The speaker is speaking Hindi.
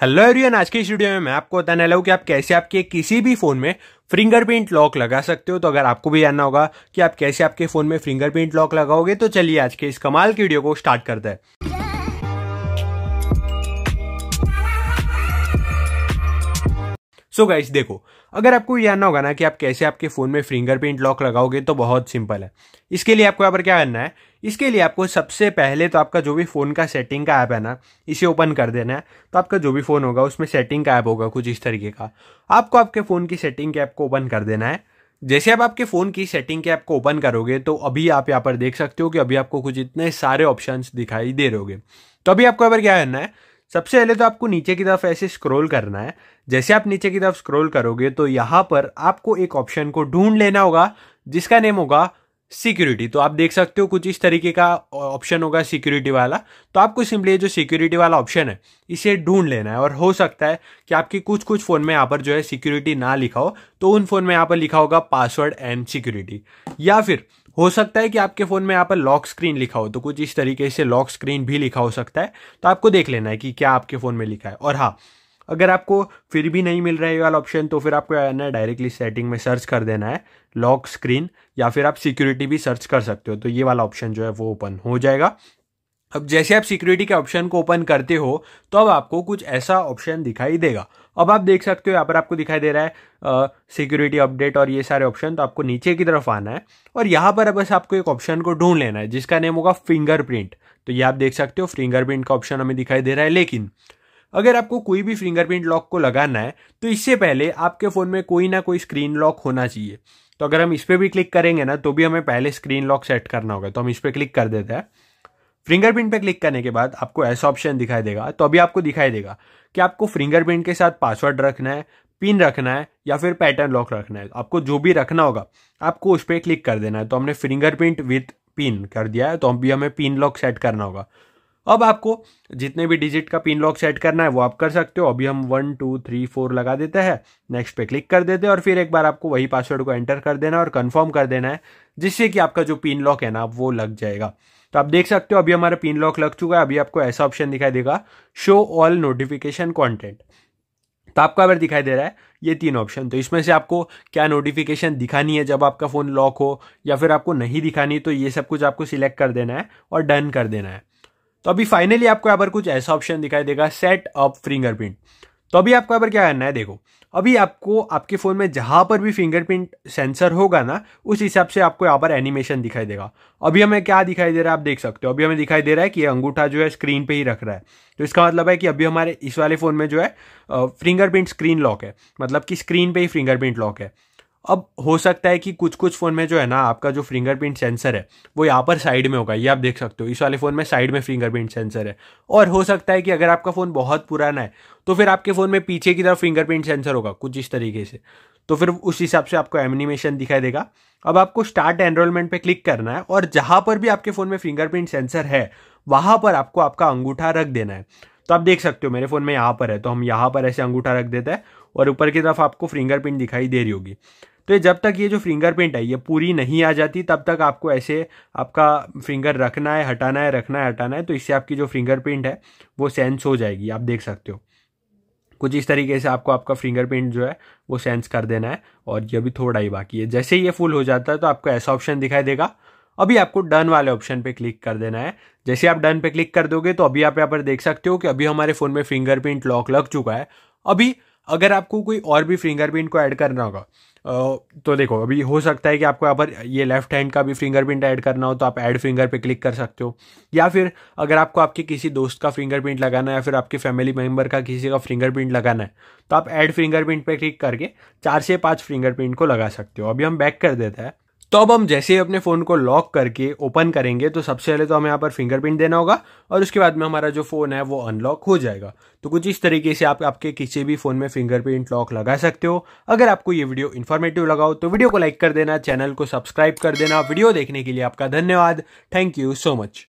हेलो एवरीवन आज के इस वीडियो में मैं आपको बताने लगा कि आप कैसे आपके किसी भी फ़ोन में फिंगरप्रिंट लॉक लगा सकते हो तो अगर आपको भी जानना होगा कि आप कैसे आपके फ़ोन में फिंगरप्रिंट लॉक लगाओगे तो चलिए आज के इस कमाल की वीडियो को स्टार्ट करते हैं सो so गाइस देखो अगर आपको ये जानना होगा ना कि आप कैसे आपके फ़ोन में फिंगरप्रिंट लॉक लगाओगे तो बहुत सिंपल है इसके लिए आपको यहाँ पर क्या करना है इसके लिए आपको सबसे पहले तो आपका जो भी फ़ोन का सेटिंग का ऐप है ना इसे ओपन कर देना है तो आपका जो भी फ़ोन होगा उसमें सेटिंग का ऐप होगा कुछ इस तरीके का आपको आपके फ़ोन की सेटिंग के ऐप को ओपन कर देना है जैसे आप आपके फ़ोन की सेटिंग के ऐप को ओपन करोगे तो अभी आप यहाँ पर देख सकते हो कि अभी आपको कुछ इतने सारे ऑप्शन दिखाई दे रहे तो अभी आपको अगर क्या करना है सबसे पहले तो आपको नीचे की तरफ ऐसे स्क्रॉल करना है जैसे आप नीचे की तरफ स्क्रॉल करोगे तो यहाँ पर आपको एक ऑप्शन को ढूंढ लेना होगा जिसका नेम होगा सिक्योरिटी तो आप देख सकते हो कुछ इस तरीके का ऑप्शन होगा सिक्योरिटी वाला तो आपको सिंपली जो सिक्योरिटी वाला ऑप्शन है इसे ढूंढ लेना है और हो सकता है कि आपके कुछ कुछ फ़ोन में यहाँ पर जो है सिक्योरिटी ना लिखा हो तो उन फ़ोन में यहाँ पर लिखा होगा पासवर्ड एंड सिक्योरिटी या फिर हो सकता है कि आपके फ़ोन में यहाँ पर लॉक स्क्रीन लिखा हो तो कुछ इस तरीके से लॉक स्क्रीन भी लिखा हो सकता है तो आपको देख लेना है कि क्या आपके फ़ोन में लिखा है और हाँ अगर आपको फिर भी नहीं मिल रहा है ये वाला ऑप्शन तो फिर आपको आना है डायरेक्टली सेटिंग में सर्च कर देना है लॉक स्क्रीन या फिर आप सिक्योरिटी भी सर्च कर सकते हो तो ये वाला ऑप्शन जो है वो ओपन हो जाएगा अब जैसे आप सिक्योरिटी के ऑप्शन को ओपन करते हो तो अब आपको कुछ ऐसा ऑप्शन दिखाई देगा अब आप देख सकते हो यहाँ पर आपको दिखाई दे रहा है सिक्योरिटी अपडेट और ये सारे ऑप्शन तो आपको नीचे की तरफ आना है और यहाँ पर बस आपको एक ऑप्शन को ढूंढ लेना है जिसका नेम होगा फिंगरप्रिंट तो ये आप देख सकते हो फिंगरप्रिंट का ऑप्शन हमें दिखाई दे रहा है लेकिन अगर आपको कोई भी फिंगरप्रिंट लॉक को लगाना है तो इससे पहले आपके फ़ोन में कोई ना कोई स्क्रीन लॉक होना चाहिए तो अगर हम इस पर भी क्लिक करेंगे ना तो भी हमें पहले स्क्रीन लॉक सेट करना होगा तो हम इस पर क्लिक कर देते हैं फिंगरप्रिंट पे क्लिक करने के बाद आपको ऐसा ऑप्शन दिखाई देगा तो अभी आपको दिखाई देगा कि आपको फिंगरप्रिंट के साथ पासवर्ड रखना है पिन रखना है या फिर पैटर्न लॉक रखना है आपको जो भी रखना होगा आपको उस पर क्लिक कर देना है तो हमने फिंगरप्रिंट विथ पिन कर दिया है तो अभी हमें पिन लॉक सेट करना होगा अब आपको जितने भी डिजिट का पिन लॉक सेट करना है वो आप कर सकते हो अभी हम वन टू थ्री फोर लगा देते हैं नेक्स्ट पे क्लिक कर देते हैं और फिर एक बार आपको वही पासवर्ड को एंटर कर देना है और कंफर्म कर देना है जिससे कि आपका जो पिन लॉक है ना वो लग जाएगा तो आप देख सकते हो अभी हमारा पिन लॉक लग चुका है अभी आपको ऐसा ऑप्शन दिखाई देगा शो ऑल नोटिफिकेशन कॉन्टेंट तो आपको अगर दिखाई दे रहा है ये तीन ऑप्शन तो इसमें से आपको क्या नोटिफिकेशन दिखानी है जब आपका फ़ोन लॉक हो या फिर आपको नहीं दिखानी तो ये सब कुछ आपको सिलेक्ट कर देना है और डन कर देना है तो अभी फाइनली आपको यहाँ पर कुछ ऐसा ऑप्शन दिखाई देगा सेट अप फिंगरप्रिंट तो अभी आपको यहाँ पर क्या करना है देखो अभी आपको आपके फ़ोन में जहां पर भी फिंगरप्रिंट सेंसर होगा ना उस हिसाब से आपको यहाँ पर एनिमेशन दिखाई देगा अभी हमें क्या दिखाई दे रहा है आप देख सकते हो अभी हमें दिखाई दे रहा है कि ये अंगूठा जो है स्क्रीन पे ही रख रहा है तो इसका मतलब है कि अभी हमारे इस वाले फ़ोन में जो है फिंगरप्रिंट स्क्रीन लॉक है मतलब कि स्क्रीन पर ही फिंगरप्रिंट लॉक है अब हो सकता है कि कुछ कुछ फ़ोन में जो है ना आपका जो फिंगरप्रिंट सेंसर है वो यहाँ पर साइड में होगा ये आप देख सकते हो इस वाले फ़ोन में साइड में फिंगरप्रिंट सेंसर है और हो सकता है कि अगर आपका फ़ोन बहुत पुराना है तो फिर आपके फ़ोन में पीछे की तरफ फिंगरप्रिंट सेंसर होगा कुछ इस तरीके से तो फिर उस हिसाब से आपको एमिनीमेशन दिखाई देगा अब आपको स्टार्ट एनरोलमेंट पे क्लिक करना है और जहाँ पर भी आपके फ़ोन में फिंगरप्रिंट सेंसर है वहाँ पर आपको आपका अंगूठा रख देना है तो आप देख सकते हो मेरे फ़ोन में यहाँ पर है तो हम यहाँ पर ऐसे अंगूठा रख देते हैं और ऊपर की तरफ आपको फिंगरप्रिंट दिखाई दे रही होगी तो ये जब तक ये जो फिंगरप्रिंट है ये पूरी नहीं आ जाती तब तक आपको ऐसे आपका फिंगर रखना है हटाना है रखना है हटाना है तो इससे आपकी जो फिंगरप्रिंट है वो सेंस हो जाएगी आप देख सकते हो कुछ इस तरीके से आपको आपका फिंगरप्रिंट जो है वो सेंस कर देना है और ये भी थोड़ा ही बाकी है जैसे ही ये फुल हो जाता है तो आपको ऐसा ऑप्शन दिखाई देगा अभी आपको डन वाले ऑप्शन पे क्लिक कर देना है जैसे आप डन पे क्लिक कर दोगे तो अभी आप यहाँ पर देख सकते हो कि अभी हमारे फ़ोन में फिंगरप्रिंट लॉक लग चुका है अभी अगर आपको कोई और भी फिंगरप्रिंट को ऐड करना होगा तो देखो अभी हो सकता है कि आपको यहाँ पर ये लेफ्ट हैंड का भी फिंगरप्रिंट ऐड करना हो तो आप ऐड फिंगर पे क्लिक कर सकते हो या फिर अगर आपको आपके किसी दोस्त का फिंगरप्रिंट लगाना है या फिर आपके फैमिली मेम्बर का किसी का फिंगरप्रिंट लगाना है तो आप ऐड फिंगरप्रिंट पे क्लिक करके चार से पाँच फिंगरप्रिंट को लगा सकते हो अभी हम बैक कर देते हैं तो अब हम जैसे ही अपने फ़ोन को लॉक करके ओपन करेंगे तो सबसे पहले तो हमें यहाँ पर फिंगरप्रिंट देना होगा और उसके बाद में हमारा जो फ़ोन है वो अनलॉक हो जाएगा तो कुछ इस तरीके से आप आपके किसी भी फ़ोन में फिंगरप्रिंट लॉक लगा सकते हो अगर आपको ये वीडियो इन्फॉर्मेटिव लगाओ तो वीडियो को लाइक कर देना चैनल को सब्सक्राइब कर देना वीडियो देखने के लिए आपका धन्यवाद थैंक यू सो मच